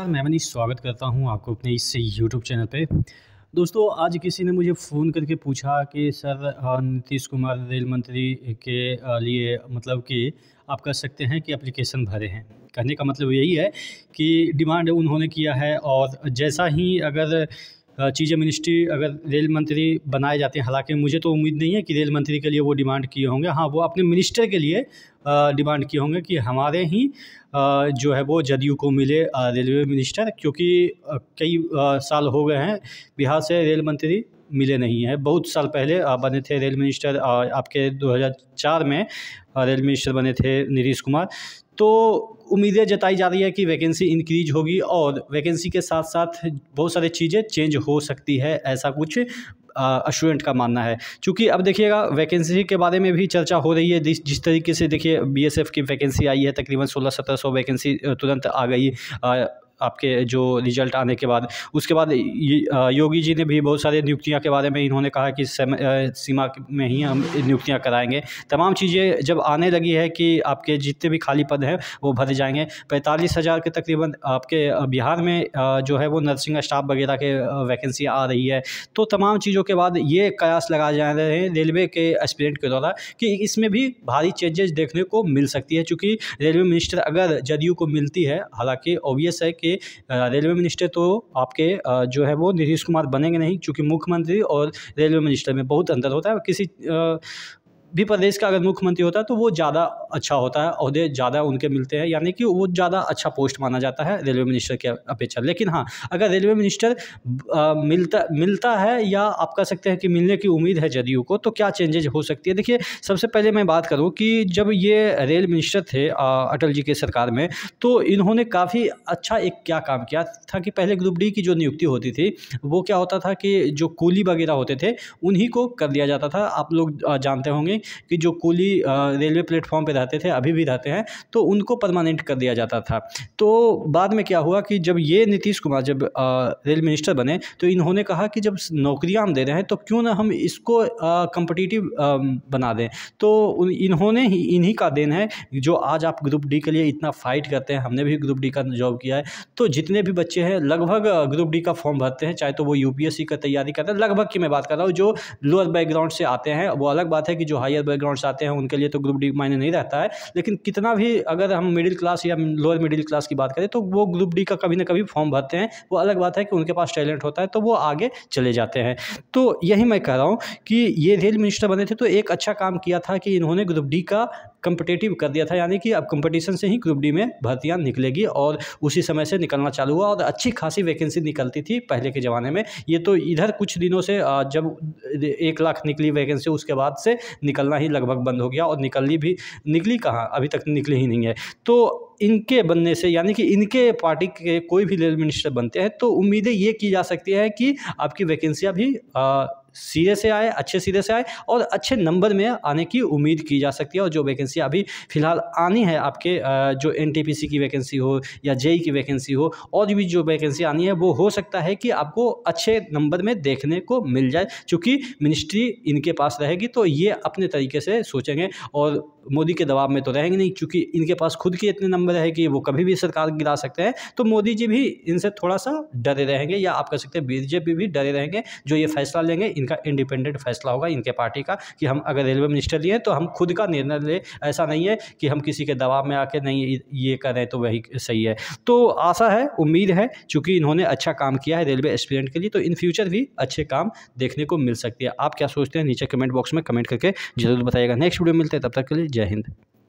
नमस्कार मैं मनी स्वागत करता हूं आपको अपने इस यूट्यूब चैनल पे दोस्तों आज किसी ने मुझे फ़ोन करके पूछा कि सर नीतीश कुमार रेल मंत्री के लिए मतलब कि आप कह सकते हैं कि एप्लीकेशन भरे हैं कहने का मतलब यही है कि डिमांड उन्होंने किया है और जैसा ही अगर चीज़ें मिनिस्ट्री अगर रेल मंत्री बनाए जाते हैं हालांकि मुझे तो उम्मीद नहीं है कि रेल मंत्री के लिए वो डिमांड किए होंगे हाँ वो अपने मिनिस्टर के लिए डिमांड किए होंगे कि हमारे ही जो है वो जदयू को मिले रेलवे मिनिस्टर क्योंकि कई साल हो गए हैं बिहार से रेल मंत्री मिले नहीं हैं बहुत साल पहले बने थे रेल मिनिस्टर आपके 2004 में रेल मिनिस्टर बने थे नीतीश कुमार तो उम्मीदें जताई जा रही है कि वैकेंसी इंक्रीज होगी और वैकेंसी के साथ साथ बहुत सारी चीज़ें चेंज हो सकती है ऐसा कुछ स्टूडेंट का मानना है क्योंकि अब देखिएगा वैकेंसी के बारे में भी चर्चा हो रही है जिस जिस तरीके से देखिए बीएसएफ की वैकेंसी आई है तकरीबन सोलह सत्रह सौ वैकेंसी तुरंत आ गई आ, आपके जो रिजल्ट आने के बाद उसके बाद योगी जी ने भी बहुत सारे नियुक्तियाँ के बारे में इन्होंने कहा कि सीमा में ही हम नियुक्तियाँ कराएंगे तमाम चीज़ें जब आने लगी है कि आपके जितने भी खाली पद हैं वो भर जाएंगे पैंतालीस हज़ार के तकरीबन आपके बिहार में जो है वो नर्सिंग स्टाफ वगैरह के वैकेंसी आ रही है तो तमाम चीज़ों के बाद ये कयास लगाए जा रहे हैं रेलवे के एक्सपीडेंट के द्वारा कि इसमें भी भारी चेंजेस देखने को मिल सकती है चूँकि रेलवे मिनिस्टर अगर जदयू को मिलती है हालांकि ओबियस है कि आपके रेलवे मिनिस्टर तो आपके जो है वो नीतीश कुमार बनेंगे नहीं क्योंकि मुख्यमंत्री और रेलवे मिनिस्टर में बहुत अंतर होता है किसी भी प्रदेश का अगर मुख्यमंत्री होता है तो वो ज़्यादा अच्छा होता है अहदे ज़्यादा उनके मिलते हैं यानी कि वो ज़्यादा अच्छा पोस्ट माना जाता है रेलवे मिनिस्टर के अपेक्षा लेकिन हाँ अगर रेलवे मिनिस्टर मिलता मिलता है या आप कह सकते हैं कि मिलने की उम्मीद है जदयू को तो क्या चेंजेज हो सकती है देखिए सबसे पहले मैं बात करूँ कि जब ये रेल मिनिस्टर थे अटल जी के सरकार में तो इन्होंने काफ़ी अच्छा एक क्या काम किया था कि पहले ग्रुप डी की जो नियुक्ति होती थी वो क्या होता था कि जो कूली वगैरह होते थे उन्हीं को कर दिया जाता था आप लोग जानते होंगे में कि जो कूली रेलवे प्लेटफॉर्म पर रहते थे अभी भी रहते हैं तो उनको परमानेंट कर दिया जाता था तो बाद में क्या हुआ कि जब ये नीतीश कुमार जब रेल मिनिस्टर बने तो इन्होंने कहा कि जब नौकरियाँ हम दे रहे हैं तो क्यों ना हम इसको कंपटिटिव बना दें तो इन्होंने ही इन्हीं का देन है जो आज आप ग्रुप डी के लिए इतना फाइट करते हैं हमने भी ग्रुप डी का जॉब किया है तो जितने भी बच्चे हैं लगभग ग्रुप डी का फॉर्म भरते हैं चाहे तो वो यूपीएससी का तैयारी करते हैं लगभग की मैं बात कर रहा हूँ जो लोअर बैकग्राउंड से आते हैं वो अलग बात है कि जो हाई हायर बैकग्राउंड से आते हैं उनके लिए तो ग्रुप डी मायने नहीं रहता है लेकिन कितना भी अगर हम मिडिल क्लास या लोअर मिडिल क्लास की बात करें तो वो ग्रुप डी का कभी ना कभी फॉर्म भरते हैं वो अलग बात है कि उनके पास टैलेंट होता है तो वो आगे चले जाते हैं तो यही मैं कह रहा हूँ कि ये रेल मिनिस्टर बने थे तो एक अच्छा काम किया था कि इन्होंने ग्रुप डी का कंपटेटिव कर दिया था यानी कि अब कंपटीशन से ही ग्रुप डी में भर्तियां निकलेगी और उसी समय से निकलना चालू हुआ और अच्छी खासी वैकेंसी निकलती थी पहले के ज़माने में ये तो इधर कुछ दिनों से जब एक लाख निकली वैकेंसी उसके बाद से निकल निकलना ही लगभग बंद हो गया और निकलनी भी निकली कहाँ अभी तक तो निकली ही नहीं है तो इनके बनने से यानी कि इनके पार्टी के कोई भी रेल मिनिस्टर बनते हैं तो उम्मीदें ये की जा सकती है कि आपकी वैकेंसियाँ भी आ, सीधे से आए अच्छे सीधे से आए और अच्छे नंबर में आने की उम्मीद की जा सकती है और जो वैकेंसी अभी फ़िलहाल आनी है आपके जो एन की वैकेंसी हो या जे e की वैकेंसी हो और भी जो वैकेंसी आनी है वो हो सकता है कि आपको अच्छे नंबर में देखने को मिल जाए चूँकि मिनिस्ट्री इनके पास रहेगी तो ये अपने तरीके से सोचेंगे और मोदी के दबाव में तो रहेंगे नहीं चूँकि इनके पास खुद के इतने नंबर है कि वो कभी भी सरकार गिरा सकते हैं तो मोदी जी भी इनसे थोड़ा सा डरे रहेंगे या आप कह सकते हैं बीजेपी भी डरे रहेंगे जो ये फैसला लेंगे इनका इंडिपेंडेंट फैसला होगा इनके पार्टी का कि हम अगर रेलवे मिनिस्टर लिए तो हम खुद का निर्णय लें ऐसा नहीं है कि हम किसी के दबाव में आके नहीं ये करें तो वही सही है तो आशा है उम्मीद है चूँकि इन्होंने अच्छा काम किया है रेलवे एक्सपीरियंट के लिए तो इन फ्यूचर भी अच्छे काम देखने को मिल सकती है आप क्या सोचते हैं नीचे कमेंट बॉक्स में कमेंट करके जरूर बताइएगा नेक्स्ट वीडियो मिलते हैं तब तक के लिए जय हिंद